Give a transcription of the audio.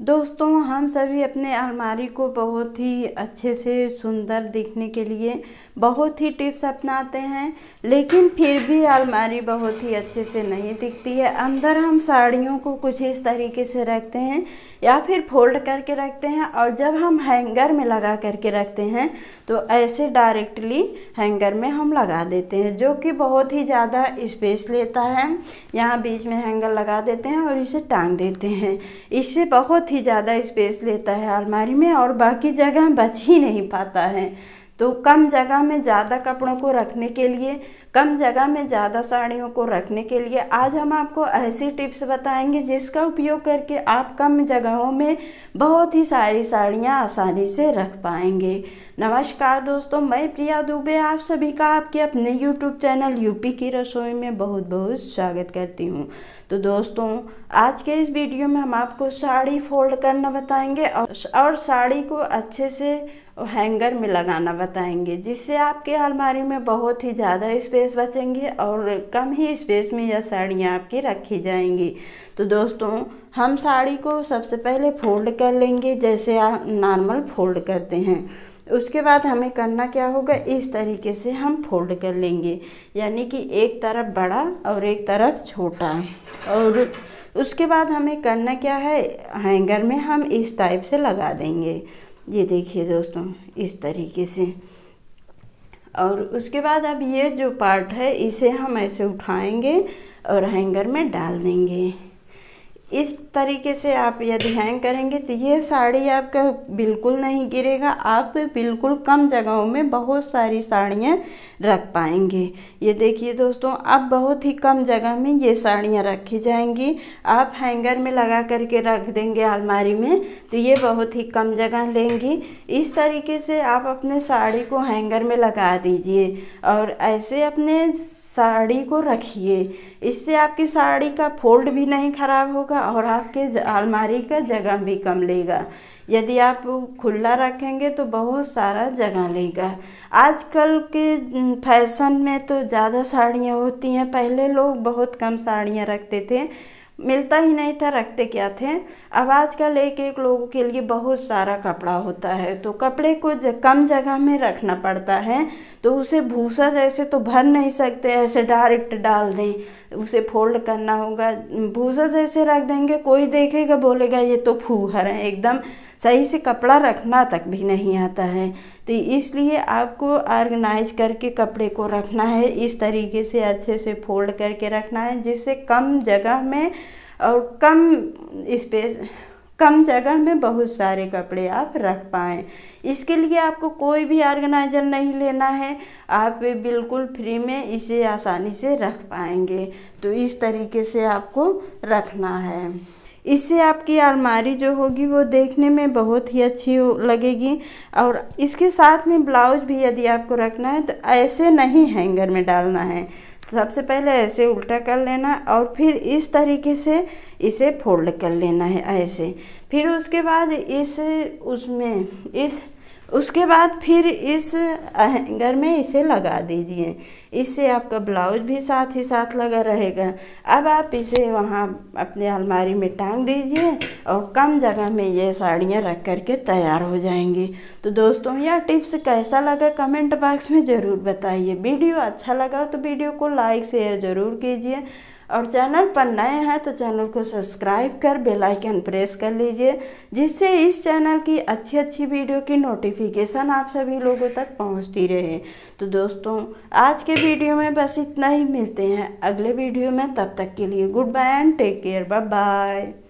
दोस्तों हम सभी अपने अलमारी को बहुत ही अच्छे से सुंदर दिखने के लिए बहुत ही टिप्स अपनाते हैं लेकिन फिर भी अलमारी बहुत ही अच्छे से नहीं दिखती है अंदर हम साड़ियों को कुछ इस तरीके से रखते हैं या फिर फोल्ड करके रखते हैं और जब हम हैंगर में लगा करके रखते हैं तो ऐसे डायरेक्टली हैंगर में हम लगा देते हैं जो कि बहुत ही ज़्यादा स्पेस लेता है यहाँ बीच में हैंगर लगा देते हैं और इसे टांग देते हैं इससे बहुत ही ज़्यादा स्पेस लेता है अलमारी में और बाकी जगह बच ही नहीं पाता है तो कम जगह में ज़्यादा कपड़ों को रखने के लिए कम जगह में ज़्यादा साड़ियों को रखने के लिए आज हम आपको ऐसी टिप्स बताएंगे जिसका उपयोग करके आप कम जगहों में बहुत ही सारी साड़ियाँ आसानी से रख पाएंगे नमस्कार दोस्तों मैं प्रिया दुबे आप सभी का आपके अपने यूट्यूब चैनल यूपी की रसोई में बहुत बहुत स्वागत करती हूँ तो दोस्तों आज के इस वीडियो में हम आपको साड़ी फोल्ड करना बताएंगे और साड़ी को अच्छे से हैंगर में लगाना बताएंगे जिससे आपके अलमारी में बहुत ही ज़्यादा स्पेस बचेंगे और कम ही स्पेस में यह साड़ियाँ आपकी रखी जाएंगी तो दोस्तों हम साड़ी को सबसे पहले फोल्ड कर लेंगे जैसे आप नॉर्मल फोल्ड करते हैं उसके बाद हमें करना क्या होगा इस तरीके से हम फोल्ड कर लेंगे यानी कि एक तरफ बड़ा और एक तरफ छोटा और उसके बाद हमें करना क्या है हैंगर में हम इस टाइप से लगा देंगे ये देखिए दोस्तों इस तरीके से और उसके बाद अब ये जो पार्ट है इसे हम ऐसे उठाएंगे और हैंगर में डाल देंगे इस तरीके से आप यदि हैंग करेंगे तो ये साड़ी आपका बिल्कुल नहीं गिरेगा आप बिल्कुल कम जगहों में बहुत सारी साड़ियाँ रख पाएंगे ये देखिए दोस्तों अब बहुत ही कम जगह में ये साड़ियाँ रखी जाएंगी आप हैंगर में लगा करके रख देंगे अलमारी में तो ये बहुत ही कम जगह लेंगी इस तरीके से आप अपने साड़ी को हैंगर में लगा दीजिए और ऐसे अपने साड़ी को रखिए इससे आपकी साड़ी का फोल्ड भी नहीं ख़राब होगा और आपके अलमारी का जगह भी कम लेगा यदि आप खुला रखेंगे तो बहुत सारा जगह लेगा आजकल के फैशन में तो ज़्यादा साड़ियाँ होती हैं पहले लोग बहुत कम साड़ियाँ रखते थे मिलता ही नहीं था रखते क्या थे अब आजकल एक एक लोगों के लिए बहुत सारा कपड़ा होता है तो कपड़े को कम जगह में रखना पड़ता है तो उसे भूसा जैसे तो भर नहीं सकते ऐसे डायरेक्ट डाल दें उसे फोल्ड करना होगा भूसा जैसे रख देंगे कोई देखेगा बोलेगा ये तो फूहर है एकदम सही से कपड़ा रखना तक भी नहीं आता है तो इसलिए आपको ऑर्गेनाइज करके कपड़े को रखना है इस तरीके से अच्छे से फोल्ड करके रखना है जिससे कम जगह में और कम स्पेस कम जगह में बहुत सारे कपड़े आप रख पाएँ इसके लिए आपको कोई भी ऑर्गेनाइजर नहीं लेना है आप बिल्कुल फ्री में इसे आसानी से रख पाएंगे तो इस तरीके से आपको रखना है इससे आपकी अलमारी जो होगी वो देखने में बहुत ही अच्छी लगेगी और इसके साथ में ब्लाउज भी यदि आपको रखना है तो ऐसे नहीं हैंगर में डालना है तो सबसे पहले ऐसे उल्टा कर लेना और फिर इस तरीके से इसे फोल्ड कर लेना है ऐसे फिर उसके बाद इस उसमें इस उसके बाद फिर इस हैंगर में इसे लगा दीजिए इससे आपका ब्लाउज भी साथ ही साथ लगा रहेगा अब आप इसे वहाँ अपने अलमारी में टांग दीजिए और कम जगह में ये साड़ियाँ रख कर के तैयार हो जाएंगी तो दोस्तों यह टिप्स कैसा लगा कमेंट बॉक्स में ज़रूर बताइए वीडियो अच्छा लगा तो वीडियो को लाइक शेयर ज़रूर कीजिए और चैनल पर नए हैं तो चैनल को सब्सक्राइब कर बेल आइकन प्रेस कर लीजिए जिससे इस चैनल की अच्छी अच्छी वीडियो की नोटिफिकेशन आप सभी लोगों तक पहुंचती रहे तो दोस्तों आज के वीडियो में बस इतना ही मिलते हैं अगले वीडियो में तब तक के लिए goodbye and take care bye bye